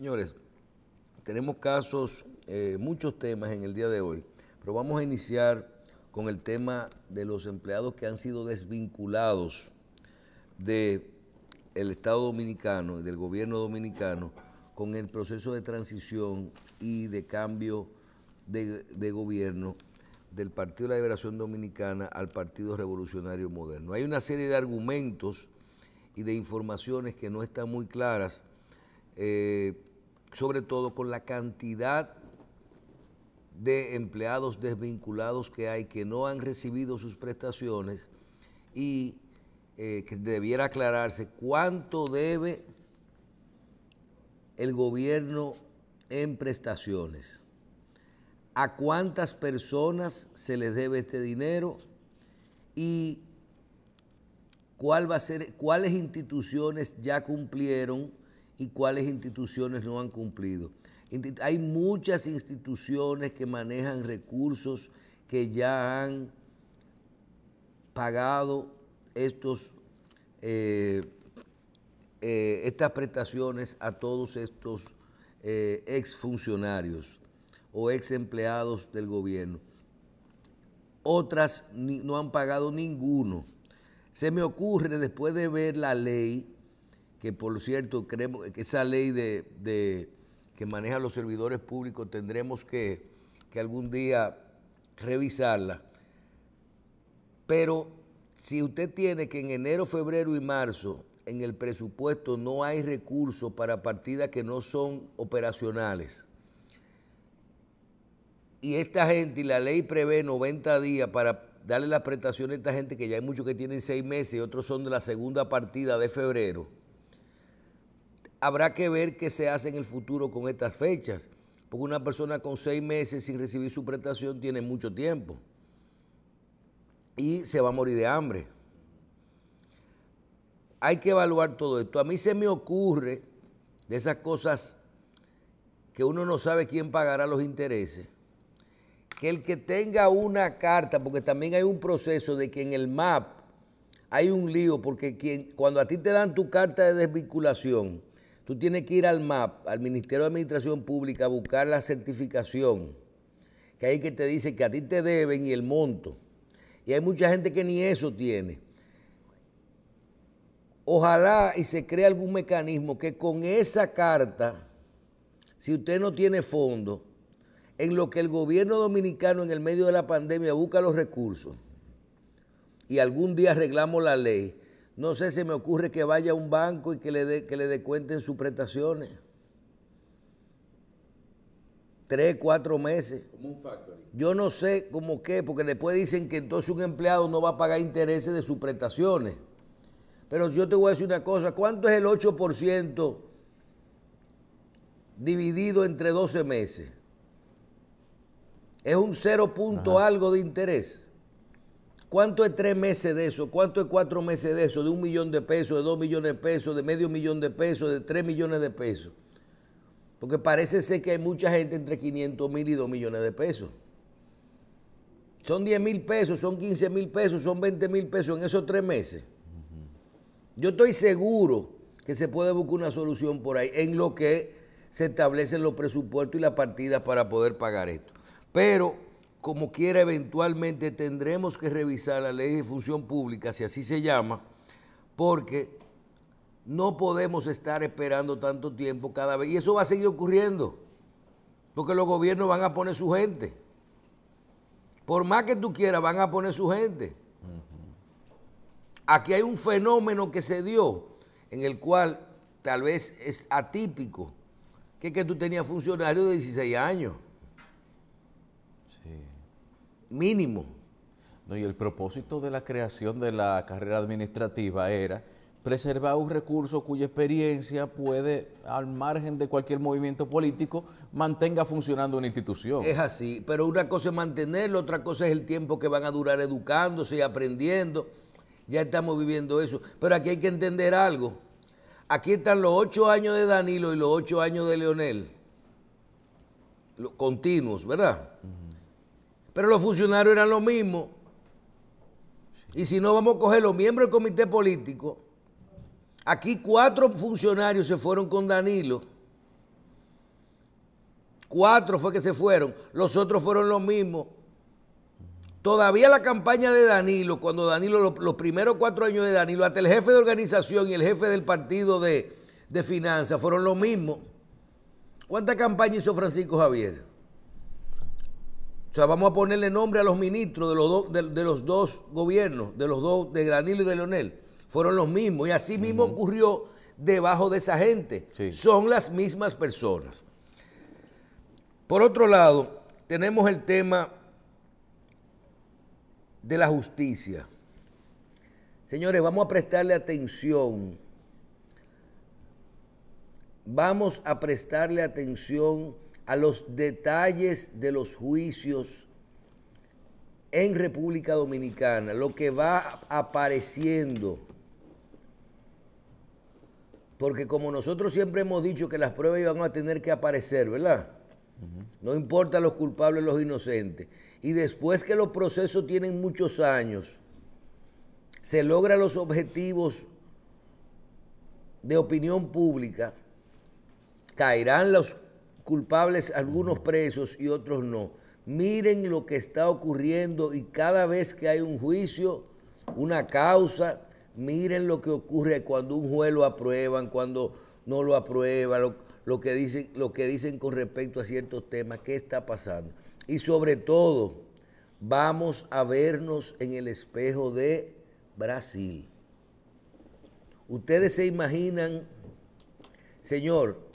Señores, tenemos casos, eh, muchos temas en el día de hoy, pero vamos a iniciar con el tema de los empleados que han sido desvinculados del Estado dominicano y del gobierno dominicano con el proceso de transición y de cambio de, gobierno del Partido de la Liberación Dominicana al Partido Revolucionario Moderno. Hay una serie de argumentos y de informaciones que no están muy claras eh, sobre todo con la cantidad de empleados desvinculados que hay que no han recibido sus prestaciones y eh, que debiera aclararse cuánto debe el gobierno en prestaciones, a cuántas personas se les debe este dinero y cuál va a ser, cuáles instituciones ya cumplieron y cuáles instituciones no han cumplido. Hay muchas instituciones que manejan recursos que ya han pagado estos, eh, eh, estas prestaciones a todos estos eh, exfuncionarios o ex empleados del gobierno. Otras no han pagado ninguno. Se me ocurre, después de ver la ley, que por cierto, creemos que esa ley de, que maneja los servidores públicos tendremos que, algún día revisarla. Pero si usted tiene que en enero, febrero y marzo en el presupuesto no hay recursos para partidas que no son operacionales, y esta gente y la ley prevé 90 días para darle las prestaciones a esta gente que ya hay muchos que tienen seis meses y otros son de la segunda partida de febrero, habrá que ver qué se hace en el futuro con estas fechas, porque una persona con seis meses sin recibir su prestación tiene mucho tiempo y se va a morir de hambre. Hay que evaluar todo esto. A mí se me ocurre de esas cosas que uno no sabe quién pagará los intereses, que el que tenga una carta, porque también hay un proceso de que en el MAP hay un lío, porque quien, cuando a ti te dan tu carta de desvinculación, Tú tienes que ir al MAP, al Ministerio de Administración Pública, a buscar la certificación, que hay que te dice que a ti te deben y el monto. Y hay mucha gente que ni eso tiene. Ojalá y se cree algún mecanismo que con esa carta, si usted no tiene fondo, en lo que el gobierno dominicano en el medio de la pandemia busca los recursos y algún día arreglamos la ley, no sé, si me ocurre que vaya a un banco y que le, dé que le sus prestaciones. Tres, cuatro meses. Como un Yo no sé cómo qué, porque después dicen que entonces un empleado no va a pagar intereses de sus prestaciones. Pero yo te voy a decir una cosa, ¿cuánto es el 8% dividido entre 12 meses? Es un cero punto algo de interés. ¿Cuánto es tres meses de eso? ¿Cuánto es cuatro meses de eso? De un millón de pesos, de dos millones de pesos, de medio millón de pesos, de tres millones de pesos. Porque parece ser que hay mucha gente entre 500 mil y dos millones de pesos. Son 10 mil pesos, son 15 mil pesos, son 20 mil pesos en esos tres meses. Yo estoy seguro que se puede buscar una solución por ahí en lo que se establecen los presupuestos y las partidas para poder pagar esto. Pero como quiera eventualmente tendremos que revisar la ley de función pública, si así se llama, porque no podemos estar esperando tanto tiempo cada vez. Y eso va a seguir ocurriendo, porque los gobiernos van a poner su gente. Por más que tú quieras, van a poner su gente. Aquí hay un fenómeno que se dio, en el cual tal vez es atípico, que es que tú tenías funcionarios de 16 años mínimo. ¿no? Y el propósito de la creación de la carrera administrativa era preservar un recurso cuya experiencia puede, al margen de cualquier movimiento político, mantenga funcionando una institución. Es así, pero una cosa es mantenerlo, otra cosa es el tiempo que van a durar educándose y aprendiendo. Ya estamos viviendo eso. Pero aquí hay que entender algo. Aquí están los ocho años de Danilo y los ocho años de Leonel. continuos, ¿verdad? Pero los funcionarios eran lo mismo Y si no, vamos a coger los miembros del comité político. Aquí cuatro funcionarios se fueron con Danilo. Cuatro fue que se fueron. Los otros fueron los mismos. Todavía la campaña de Danilo, cuando Danilo, los, primeros cuatro años de Danilo, hasta el jefe de organización y el jefe del partido de, de finanzas fueron los mismos. ¿Cuánta campaña hizo Francisco Javier? O sea, vamos a ponerle nombre a los ministros de los, de, los dos gobiernos, de los dos, de Danilo y de Leonel. Fueron los mismos. Y así mismo ocurrió debajo de esa gente. Son las mismas personas. Por otro lado, tenemos el tema de la justicia. Señores, vamos a prestarle atención. Vamos a prestarle atención a los detalles de los juicios en República Dominicana, lo que va apareciendo. Porque como nosotros siempre hemos dicho que las pruebas iban a tener que aparecer, ¿verdad? No importa los culpables, los inocentes. Y después que los procesos tienen muchos años, se logran los objetivos de opinión pública, caerán los culpables algunos presos y otros no. Miren lo que está ocurriendo y cada vez que hay un juicio, una causa, miren lo que ocurre cuando un juez lo aprueban, cuando no lo aprueba lo, que, dicen, lo que dicen con respecto a ciertos temas, qué está pasando. Y sobre todo, vamos a vernos en el espejo de Brasil. Ustedes se imaginan, señor,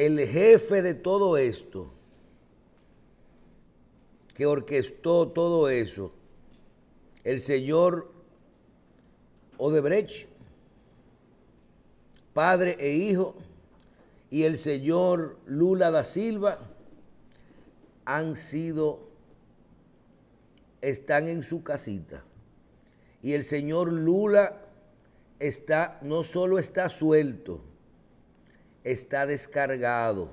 el jefe de todo esto, que orquestó todo eso, el señor Odebrecht, padre e hijo, y el señor Lula da Silva, han sido, están en su casita. Y el señor Lula está, no solo está suelto, está descargado.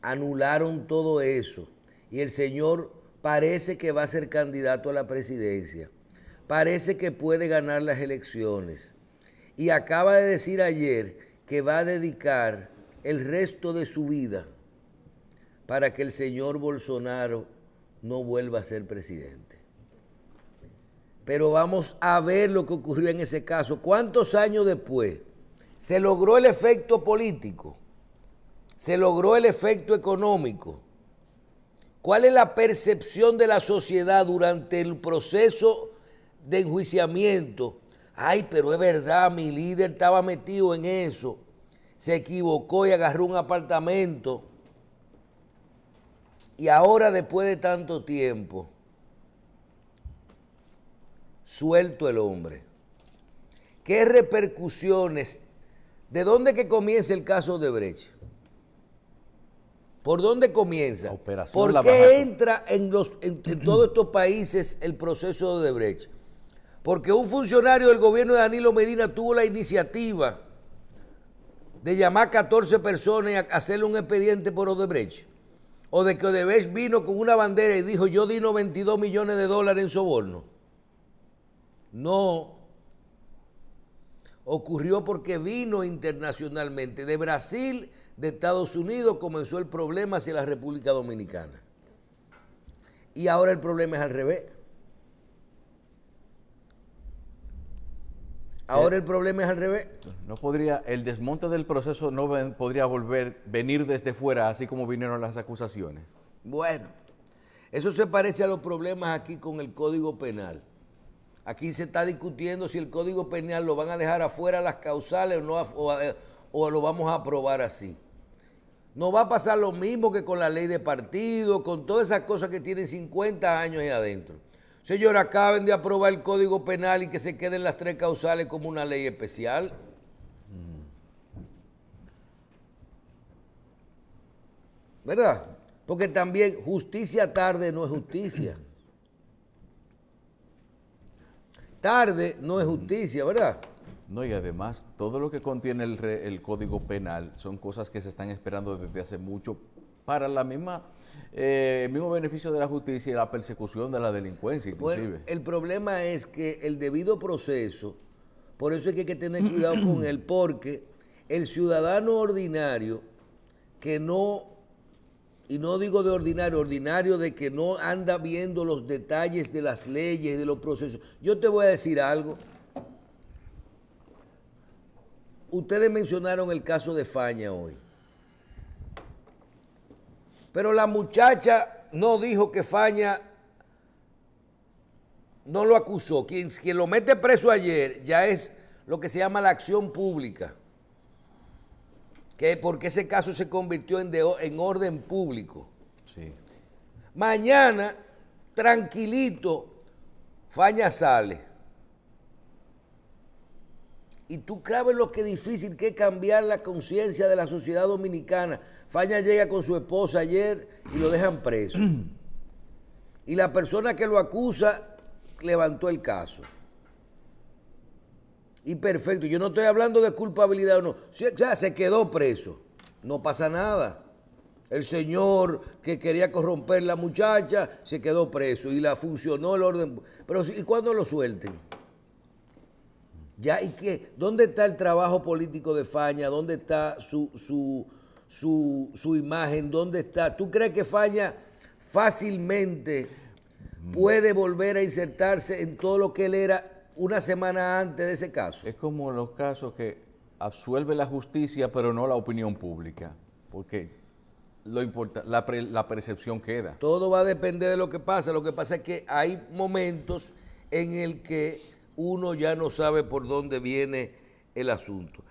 Anularon todo eso. Y el señor parece que va a ser candidato a la presidencia. Parece que puede ganar las elecciones. Y acaba de decir ayer que va a dedicar el resto de su vida para que el señor Bolsonaro no vuelva a ser presidente. Pero vamos a ver lo que ocurrió en ese caso. ¿Cuántos años después? Se logró el efecto político, se logró el efecto económico. ¿Cuál es la percepción de la sociedad durante el proceso de enjuiciamiento? Ay, pero es verdad, mi líder estaba metido en eso. Se equivocó y agarró un apartamento. Y ahora, después de tanto tiempo, suelto el hombre. ¿Qué repercusiones ¿De dónde que comienza el caso de ¿Por dónde comienza? ¿Por qué entra en, todos estos países el proceso de Brecht? Porque un funcionario del gobierno de Danilo Medina tuvo la iniciativa de llamar a 14 personas y hacerle un expediente por Odebrecht. O de que Odebrecht vino con una bandera y dijo, yo di 92 millones de dólares en soborno. No, ocurrió porque vino internacionalmente. De Brasil, de Estados Unidos, comenzó el problema hacia la República Dominicana. Y ahora el problema es al revés. Ahora el problema es al revés. No podría, el desmonte del proceso no podría volver, venir desde fuera, así como vinieron las acusaciones. Bueno, eso se parece a los problemas aquí con el Código Penal. Aquí se está discutiendo si el Código Penal lo van a dejar afuera las causales o, lo vamos a aprobar así. No va a pasar lo mismo que con la ley de partido, con todas esas cosas que tienen 50 años ahí adentro. Señor, acaben de aprobar el Código Penal y que se queden las tres causales como una ley especial. Mm. ¿Verdad? Porque también justicia tarde no es justicia. tarde no es justicia, ¿verdad? No, y además todo lo que contiene el, Código Penal son cosas que se están esperando desde hace mucho para la misma, el eh, mismo beneficio de la justicia y la persecución de la delincuencia, inclusive. el problema es que el debido proceso, por eso es que hay que tener cuidado con él, porque el ciudadano ordinario que no y no digo de ordinario, ordinario de que no anda viendo los detalles de las leyes, de los procesos. Yo te voy a decir algo. Ustedes mencionaron el caso de Faña hoy. Pero la muchacha no dijo que Faña no lo acusó. Quien, quien lo mete preso ayer ya es lo que se llama la acción pública porque ese caso se convirtió en, orden público. Mañana, tranquilito, Faña sale. Y tú sabes lo que difícil que es cambiar la conciencia de la sociedad dominicana. Faña llega con su esposa ayer y lo dejan preso. y la persona que lo acusa levantó el caso. Y perfecto, yo no estoy hablando de culpabilidad o no. o sea, se quedó preso, no pasa nada. El señor que quería corromper la muchacha se quedó preso y la funcionó el orden. Pero ¿y cuándo lo suelten? Ya, ¿y qué? ¿Dónde está el trabajo político de Faña? ¿Dónde está su, su, su, su imagen? ¿Dónde está? ¿Tú crees que Faña fácilmente puede volver a insertarse en todo lo que él era una semana antes de ese caso. Es como los casos que absuelve la justicia, pero no la opinión pública, porque lo la, percepción queda. Todo va a depender de lo que pasa. Lo que pasa es que hay momentos en el que uno ya no sabe por dónde viene el asunto.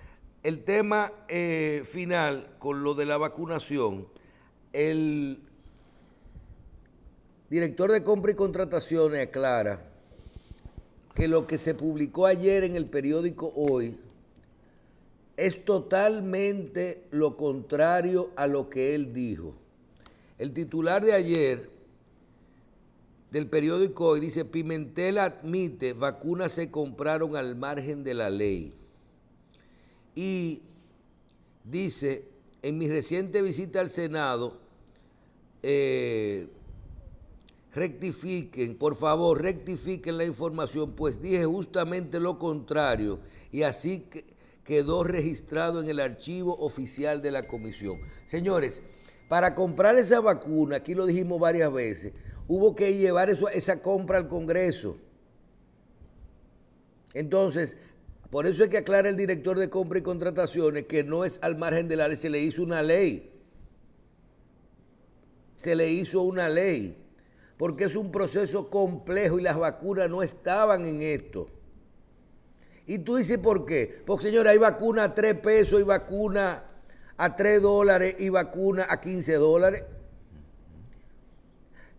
El tema eh, final con lo de la vacunación, el director de compra y contrataciones aclara que lo que se publicó ayer en el periódico Hoy es totalmente lo contrario a lo que él dijo. El titular de ayer del periódico Hoy dice, Pimentel admite, vacunas se compraron al margen de la ley. Y dice, en mi reciente visita al Senado, eh, rectifiquen, por favor, rectifiquen la información, pues dije justamente lo contrario y así quedó registrado en el archivo oficial de la comisión. Señores, para comprar esa vacuna, aquí lo dijimos varias veces, hubo que llevar esa compra al Congreso. Entonces, por eso es que aclara el director de compra y contrataciones que no es al margen de la ley, se le hizo una ley. Se le hizo una ley porque es un proceso complejo y las vacunas no estaban en esto. Y tú dices, ¿por qué? Porque, señora, hay vacuna a 3 pesos, y vacuna a 3 dólares y vacuna a 15 dólares.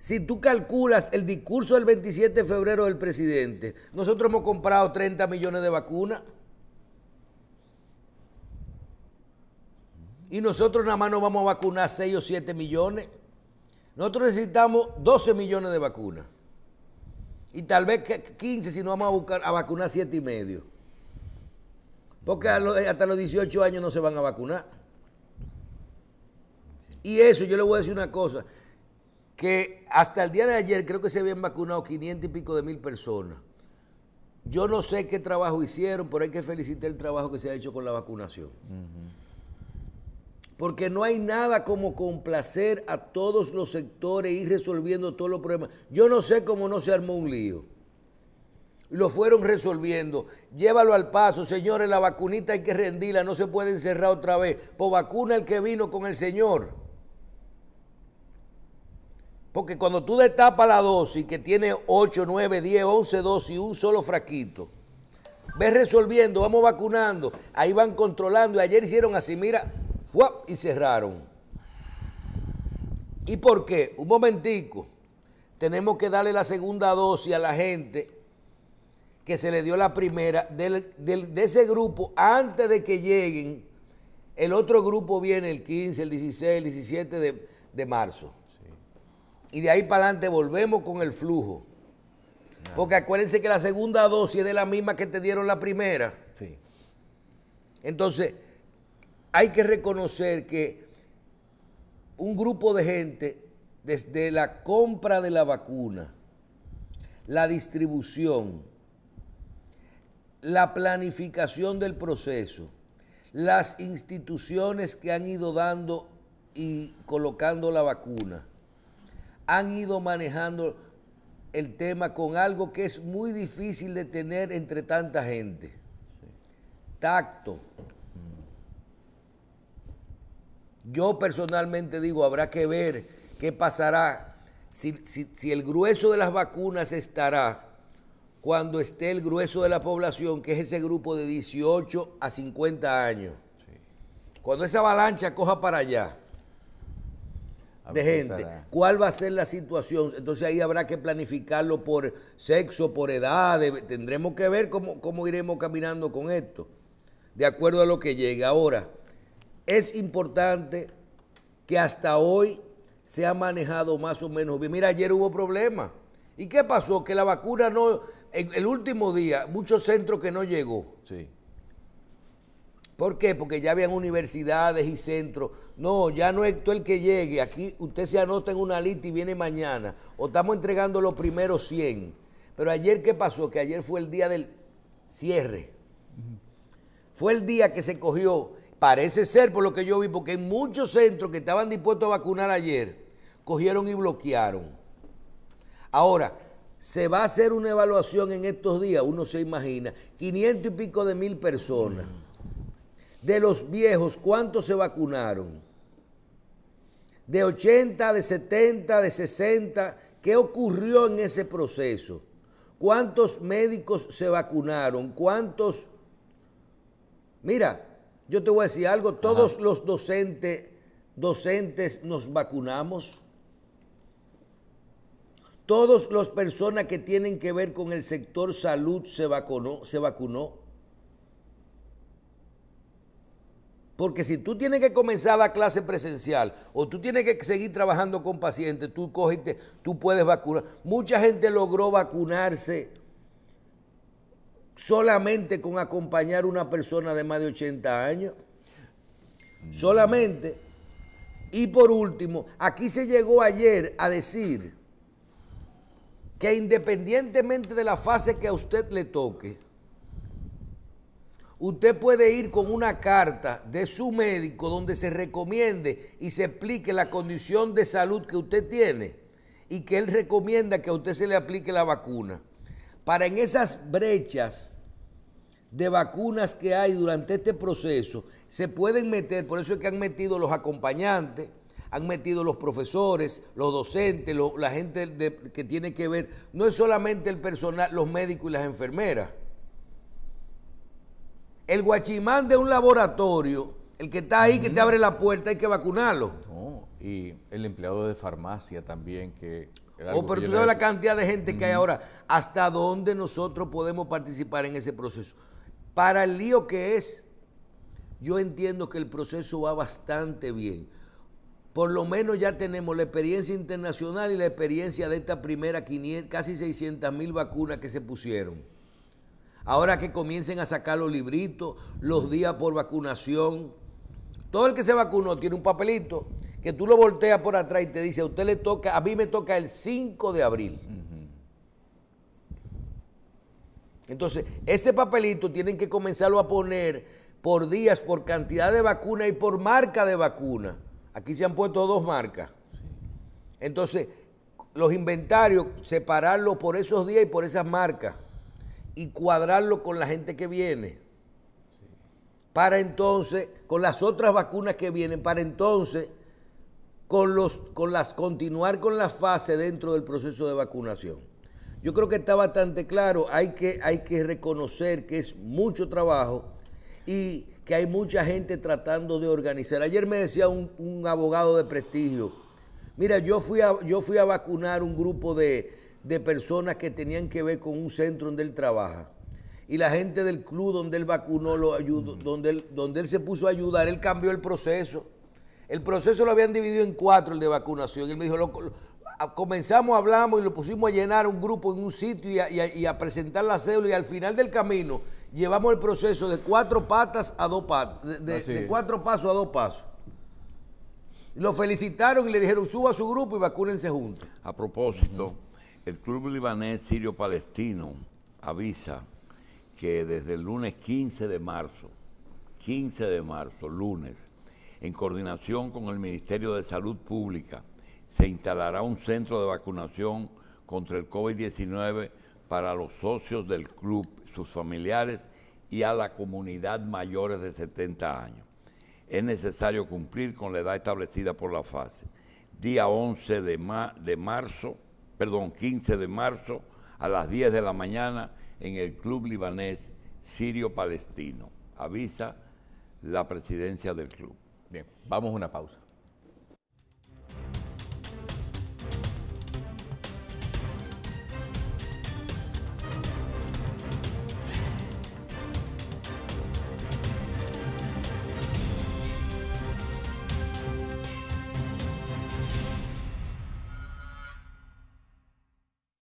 Si tú calculas el discurso del 27 de febrero del presidente, nosotros hemos comprado 30 millones de vacunas. Y nosotros nada más nos vamos a vacunar 6 o 7 millones. Nosotros necesitamos 12 millones de vacunas. Y tal vez 15 si no vamos a, buscar, a vacunar 7 y medio. Porque eh, hasta los 18 años no se van a vacunar. Y eso, yo le voy a decir una cosa, que hasta el día de ayer creo que se habían vacunado 500 y pico de mil personas. Yo no sé qué trabajo hicieron, pero hay que felicitar el trabajo que se ha hecho con la vacunación porque no hay nada como complacer a todos los sectores, ir resolviendo todos los problemas. Yo no sé cómo no se armó un lío. Lo fueron resolviendo. Llévalo al paso, señores, la vacunita hay que rendirla, no se puede encerrar otra vez. Pues vacuna el que vino con el Señor. Porque cuando tú destapas la dosis que tiene 8, 9, 10, 11 dosis y un solo fraquito, ves resolviendo, vamos vacunando, ahí van controlando. Y ayer hicieron así, mira, ¡Fuap! y cerraron. ¿Y por qué? Un momentico. Tenemos que darle la segunda dosis a la gente que se le dio la primera de ese grupo antes de que lleguen. El otro grupo viene el 15, el 16, el 17 de, marzo. Y de ahí para adelante volvemos con el flujo. Porque acuérdense que la segunda dosis es de la misma que te dieron la primera. Sí. Entonces, hay que reconocer que un grupo de gente, desde la compra de la vacuna, la distribución, la planificación del proceso, las instituciones que han ido dando y colocando la vacuna, han ido manejando el tema con algo que es muy difícil de tener entre tanta gente. Tacto, yo personalmente digo, habrá que ver qué pasará, si, el grueso de las vacunas estará cuando esté el grueso de la población, que es ese grupo de 18 a 50 años. Cuando esa avalancha coja para allá de gente, ¿cuál va a ser la situación? Entonces ahí habrá que planificarlo por sexo, por edad, tendremos que ver cómo, cómo iremos caminando con esto, de acuerdo a lo que llega ahora es importante que hasta hoy se ha manejado más o menos bien. Mira, ayer hubo problemas. ¿Y qué pasó? Que la vacuna no, el, el último día, muchos centros que no llegó. Sí. ¿Por qué? Porque ya habían universidades y centros. No, ya no es todo el que llegue. Aquí usted se anota en una lista y viene mañana. O estamos entregando los primeros 100. Pero ayer, ¿qué pasó? Que ayer fue el día del cierre. Fue el día que se cogió Parece ser por lo que yo vi, porque en muchos centros que estaban dispuestos a vacunar ayer, cogieron y bloquearon. Ahora, se va a hacer una evaluación en estos días, uno se imagina, 500 y pico de mil personas. De los viejos, ¿cuántos se vacunaron? De 80, de 70, de 60, ¿qué ocurrió en ese proceso? ¿Cuántos médicos se vacunaron? ¿Cuántos... Mira, yo te voy a decir algo, todos los docentes, docentes nos vacunamos. Todos las personas que tienen que ver con el sector salud se vacunó, se vacunó. Porque si tú tienes que comenzar la clase presencial o tú tienes que seguir trabajando con pacientes, tú tú puedes vacunar. Mucha gente logró vacunarse solamente con acompañar a una persona de más de 80 años. Solamente. Y por último, aquí se llegó ayer a decir que independientemente de la fase que a usted le toque, usted puede ir con una carta de su médico donde se recomiende y se explique la condición de salud que usted tiene y que él recomienda que a usted se le aplique la vacuna para en esas brechas de vacunas que hay durante este proceso, se pueden meter, por eso es que han metido los acompañantes, han metido los profesores, los docentes, la gente que tiene que ver, no es solamente el personal, los médicos y las enfermeras. El guachimán de un laboratorio, el que está ahí, que te abre la puerta, hay que vacunarlo y el empleado de farmacia también que... Oh, pero tú la cantidad de gente que hay ahora, hasta dónde nosotros podemos participar en ese proceso. Para el lío que es, yo entiendo que el proceso va bastante bien. Por lo menos ya tenemos la experiencia internacional y la experiencia de esta primera casi 600 mil vacunas que se pusieron. Ahora que comiencen a sacar los libritos, los días por vacunación. Todo el que se vacunó tiene un papelito que tú lo volteas por atrás y te dice, a usted le toca, a mí me toca el 5 de abril. Entonces, ese papelito tienen que comenzarlo a poner por días, por cantidad de vacuna y por marca de vacuna. Aquí se han puesto dos marcas. Entonces, los inventarios, separarlo por esos días y por esas marcas y cuadrarlo con la gente que viene. Para entonces, con las otras vacunas que vienen, para entonces con, los, con las, continuar con la fase dentro del proceso de vacunación. Yo creo que está bastante claro, hay que, hay que reconocer que es mucho trabajo y que hay mucha gente tratando de organizar. Ayer me decía un, abogado de prestigio, mira, yo fui a, yo fui a vacunar un grupo de, de personas que tenían que ver con un centro donde él trabaja y la gente del club donde él vacunó lo ayudó, mm. donde donde él se puso a ayudar, él cambió el proceso. El proceso lo habían dividido en cuatro, el de vacunación. Él me dijo, comenzamos, hablamos y lo pusimos a llenar un grupo en un sitio y a, presentar la cédula. Y al final del camino llevamos el proceso de cuatro patas a dos patas, de, cuatro pasos a dos pasos. Lo felicitaron y le dijeron, suba a su grupo y vacúnense juntos. A propósito, el Club Libanés Sirio Palestino avisa que desde el lunes 15 de marzo, 15 de marzo, lunes, en coordinación con el Ministerio de Salud Pública, se instalará un centro de vacunación contra el COVID-19 para los socios del club, sus familiares y a la comunidad mayores de 70 años. Es necesario cumplir con la edad establecida por la fase. Día 11 de, marzo, perdón, 15 de marzo a las 10 de la mañana en el Club Libanés Sirio Palestino. Avisa la presidencia del club. Bien, vamos a una pausa.